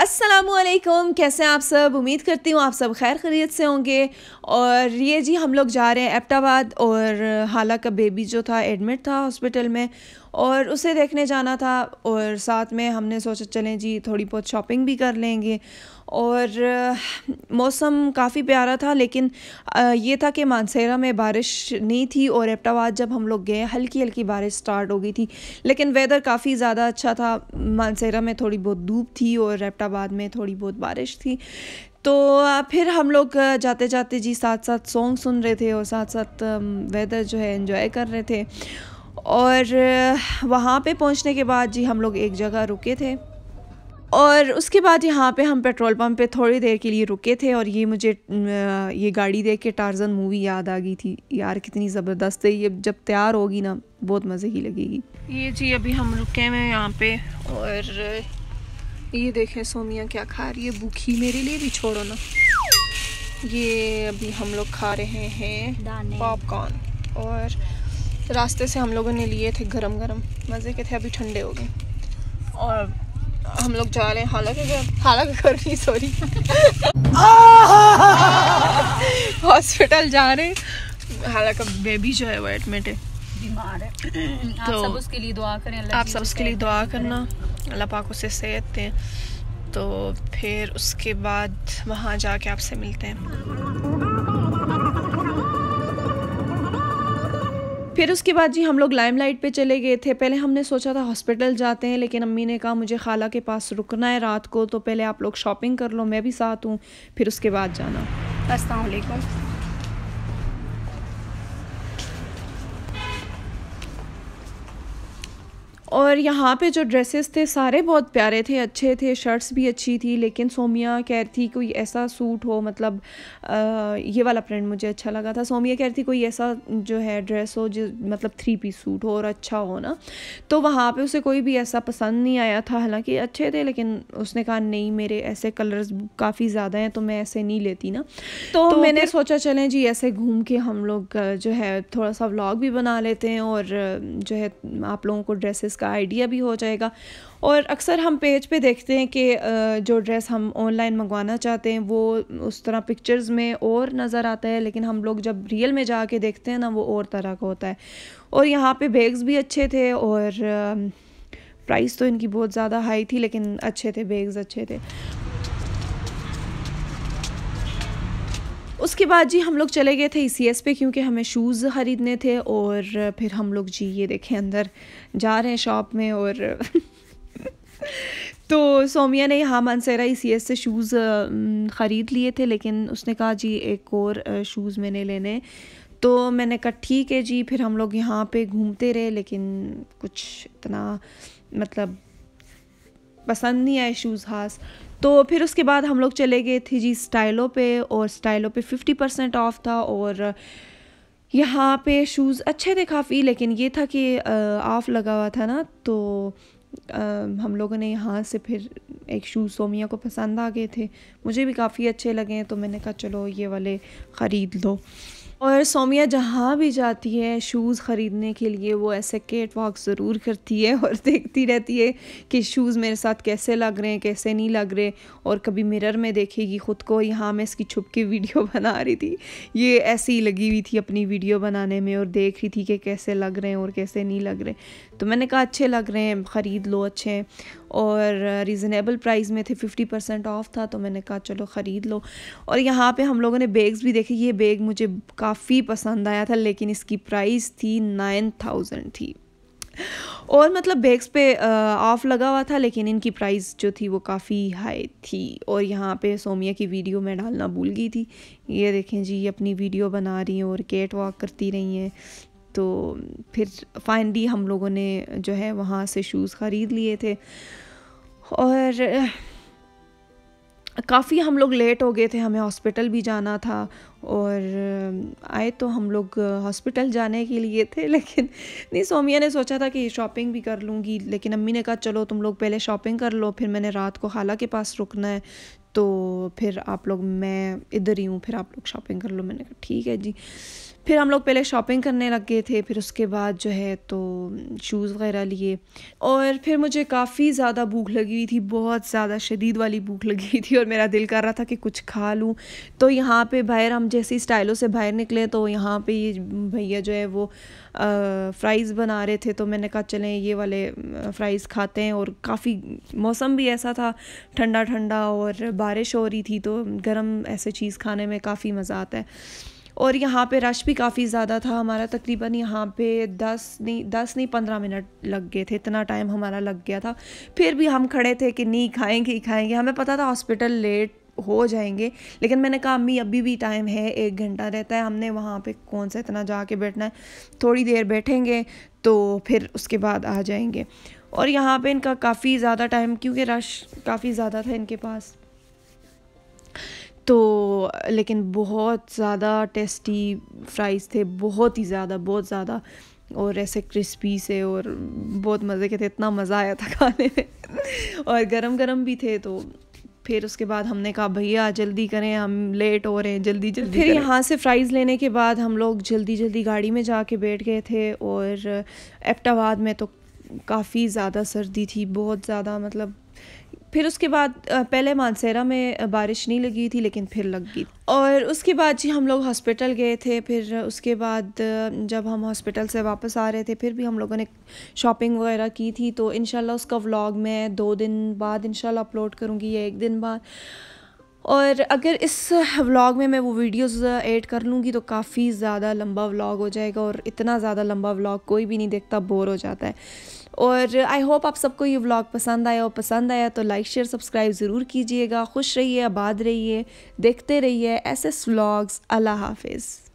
असलम कैसे हैं आप सब उम्मीद करती हूँ आप सब खैर खरीत से होंगे और ये जी हम लोग जा रहे हैं एबटाबाद और हाला का बेबी जो था एडमिट था हॉस्पिटल में और उसे देखने जाना था और साथ में हमने सोचा चलें जी थोड़ी बहुत शॉपिंग भी कर लेंगे और मौसम काफ़ी प्यारा था लेकिन ये था कि मानसेरा में बारिश नहीं थी और एपटावाद जब हम लोग गए हल्की हल्की बारिश स्टार्ट हो गई थी लेकिन वेदर काफ़ी ज़्यादा अच्छा था मानसेरा में थोड़ी बहुत धूप थी और एपटाबाद में थोड़ी बहुत बारिश थी तो फिर हम लोग जाते जाते जी साथ साथ सॉन्ग सुन रहे थे और साथ साथ वेदर जो है इन्जॉय कर रहे थे और वहाँ पे पहुँचने के बाद जी हम लोग एक जगह रुके थे और उसके बाद यहाँ पे हम पेट्रोल पंप पे थोड़ी देर के लिए रुके थे और ये मुझे ये गाड़ी देख के टारजन मूवी याद आ गई थी यार कितनी ज़बरदस्त है ये जब तैयार होगी ना बहुत मज़े ही लगेगी ये जी अभी हम रुके हैं यहाँ पे और ये देखें सोमिया क्या खा रही है भूखी मेरे लिए भी छोड़ो ना ये अभी हम लोग खा रहे हैं पॉपकॉर्न और रास्ते से हम लोगों ने लिए थे गरम गरम मज़े के थे अभी ठंडे हो गए और हम लोग जा रहे हैं हालांकि हालांकि कर रही सॉरी हॉस्पिटल जा रहे हालांकि बेबी जो है वो एडमिट है बीमार है तो आप सब उसके लिए दुआ करें आप सब उसके लिए दुआ करना अल्लाह पाक उसे सेहत दें तो फिर उसके बाद वहाँ जाके आपसे मिलते हैं फिर उसके बाद जी हम लोग लाइमलाइट पे चले गए थे पहले हमने सोचा था हॉस्पिटल जाते हैं लेकिन अम्मी ने कहा मुझे खाला के पास रुकना है रात को तो पहले आप लोग शॉपिंग कर लो मैं भी साथ हूँ फिर उसके बाद जाना असलकुम और यहाँ पे जो ड्रेसेस थे सारे बहुत प्यारे थे अच्छे थे शर्ट्स भी अच्छी थी लेकिन सोमिया कह थी कोई ऐसा सूट हो मतलब आ, ये वाला प्रिंट मुझे अच्छा लगा था सोमिया कह रही थी कोई ऐसा जो है ड्रेस हो जो मतलब थ्री पीस सूट हो और अच्छा हो ना तो वहाँ पे उसे कोई भी ऐसा पसंद नहीं आया था हालांकि अच्छे थे लेकिन उसने कहा नहीं मेरे ऐसे कलर्स काफ़ी ज़्यादा हैं तो मैं ऐसे नहीं लेती ना तो, तो मैंने सोचा चलें जी ऐसे घूम के हम लोग जो है थोड़ा सा व्लॉग भी बना लेते हैं और जो है आप लोगों को ड्रेसेस इसका आइडिया भी हो जाएगा और अक्सर हम पेज पे देखते हैं कि जो ड्रेस हम ऑनलाइन मंगवाना चाहते हैं वो उस तरह पिक्चर्स में और नज़र आता है लेकिन हम लोग जब रियल में जाके देखते हैं ना वो और तरह का होता है और यहाँ पे बैग्स भी अच्छे थे और प्राइस तो इनकी बहुत ज़्यादा हाई थी लेकिन अच्छे थे बैग्स अच्छे थे उसके बाद जी हम लोग चले गए थे ई e पे क्योंकि हमें शूज़ ख़रीदने थे और फिर हम लोग जी ये देखें अंदर जा रहे हैं शॉप में और तो सोमिया ने यहाँ मानसेरा ई e से शूज़ ख़रीद लिए थे लेकिन उसने कहा जी एक और शूज़ मैंने लेने तो मैंने कहा ठीक है जी फिर हम लोग यहाँ पे घूमते रहे लेकिन कुछ इतना मतलब पसंद नहीं आए शूज़ खास तो फिर उसके बाद हम लोग चले गए थे जी स्टाइलो पे और स्टाइलो पे फिफ्टी परसेंट ऑफ था और यहाँ पे शूज़ अच्छे थे काफ़ी लेकिन ये था कि ऑफ़ लगा हुआ था ना तो आ, हम लोगों ने यहाँ से फिर एक शूज़ सोमिया को पसंद आ गए थे मुझे भी काफ़ी अच्छे लगे हैं तो मैंने कहा चलो ये वाले ख़रीद लो और सोमिया जहाँ भी जाती है शूज़ ख़रीदने के लिए वो ऐसे केट वॉक ज़रूर करती है और देखती रहती है कि शूज़ मेरे साथ कैसे लग रहे हैं कैसे नहीं लग रहे और कभी मिरर में देखेगी ख़ुद को यहाँ मैं इसकी छुप के वीडियो बना रही थी ये ऐसी लगी हुई थी अपनी वीडियो बनाने में और देख रही थी कि कैसे लग रहे हैं और कैसे नहीं लग रहे तो मैंने कहा अच्छे लग रहे हैं ख़रीद लो अच्छे हैं और रीज़नेबल प्राइस में थे फिफ्टी परसेंट ऑफ़ था तो मैंने कहा चलो ख़रीद लो और यहाँ पे हम लोगों ने बैग्स भी देखे ये बैग मुझे काफ़ी पसंद आया था लेकिन इसकी प्राइस थी नाइन थाउजेंड थी और मतलब बैग्स पे ऑफ लगा हुआ था लेकिन इनकी प्राइस जो थी वो काफ़ी हाई थी और यहाँ पे सोमिया की वीडियो मैं डालना भूल गई थी ये देखें जी अपनी वीडियो बना रही हैं और केट वॉक करती रही हैं तो फिर फाइनली हम लोगों ने जो है वहाँ से शूज़ ख़रीद लिए थे और काफ़ी हम लोग लेट हो गए थे हमें हॉस्पिटल भी जाना था और आए तो हम लोग हॉस्पिटल जाने के लिए थे लेकिन नहीं सोमिया ने सोचा था कि शॉपिंग भी कर लूँगी लेकिन अम्मी ने कहा चलो तुम लोग पहले शॉपिंग कर लो फिर मैंने रात को खाला के पास रुकना है तो फिर आप लोग मैं इधर ही हूँ फिर आप लोग शॉपिंग कर लो मैंने कहा ठीक है जी फिर हम लोग पहले शॉपिंग करने लग गए थे फिर उसके बाद जो है तो शूज़ वगैरह लिए और फिर मुझे काफ़ी ज़्यादा भूख लगी हुई थी बहुत ज़्यादा शदीद वाली भूख लगी हुई थी और मेरा दिल कर रहा था कि कुछ खा लूँ तो यहाँ पे बाहर हम जैसे स्टाइलों से बाहर निकले तो यहाँ पे ये भैया जो है वो फ्राइज़ बना रहे थे तो मैंने कहा चलें ये वाले फ्राइज़ खाते हैं और काफ़ी मौसम भी ऐसा था ठंडा ठंडा और बारिश हो रही थी तो गर्म ऐसे चीज़ खाने में काफ़ी मज़ा आता है और यहाँ पे रश भी काफ़ी ज़्यादा था हमारा तकरीबन यहाँ पे दस नहीं दस नहीं पंद्रह मिनट लग गए थे इतना टाइम हमारा लग गया था फिर भी हम खड़े थे कि नहीं खाएंगे ही खाएंगे हमें पता था हॉस्पिटल लेट हो जाएंगे लेकिन मैंने कहा अम्मी अभी भी टाइम है एक घंटा रहता है हमने वहाँ पे कौन सा इतना जाके बैठना है थोड़ी देर बैठेंगे तो फिर उसके बाद आ जाएंगे और यहाँ पे इनका काफ़ी ज़्यादा टाइम क्योंकि रश काफ़ी ज़्यादा था इनके पास तो लेकिन बहुत ज़्यादा टेस्टी फ्राइज़ थे बहुत ही ज़्यादा बहुत ज़्यादा और ऐसे क्रिस्पी से और बहुत मज़े के थे इतना मज़ा आया था खाने में और गरम गरम भी थे तो फिर उसके बाद हमने कहा भैया जल्दी करें हम लेट हो रहे हैं जल्दी जल्दी फिर यहाँ से फ्राइज़ लेने के बाद हम लोग जल्दी जल्दी गाड़ी में जाके बैठ गए थे और एपटाबाद में तो काफ़ी ज़्यादा सर्दी थी बहुत ज़्यादा मतलब फिर उसके बाद पहले मानसेरा में बारिश नहीं लगी थी लेकिन फिर लग गई और उसके बाद जी हम लोग हॉस्पिटल गए थे फिर उसके बाद जब हम हॉस्पिटल से वापस आ रहे थे फिर भी हम लोगों ने शॉपिंग वगैरह की थी तो इनशाला उसका व्लॉग मैं दो दिन बाद इनशाला अपलोड करूँगी या एक दिन बाद और अगर इस व्लॉग में मैं वो वीडियोस ऐड कर लूँगी तो काफ़ी ज़्यादा लंबा व्लॉग हो जाएगा और इतना ज़्यादा लंबा व्लॉग कोई भी नहीं देखता बोर हो जाता है और आई होप आप सबको ये व्लॉग पसंद आया और पसंद आया तो लाइक शेयर सब्सक्राइब ज़रूर कीजिएगा खुश रहिए आबाद रहिए देखते रहिए ऐसे व्लॉग्स अल्लाह हाफिज़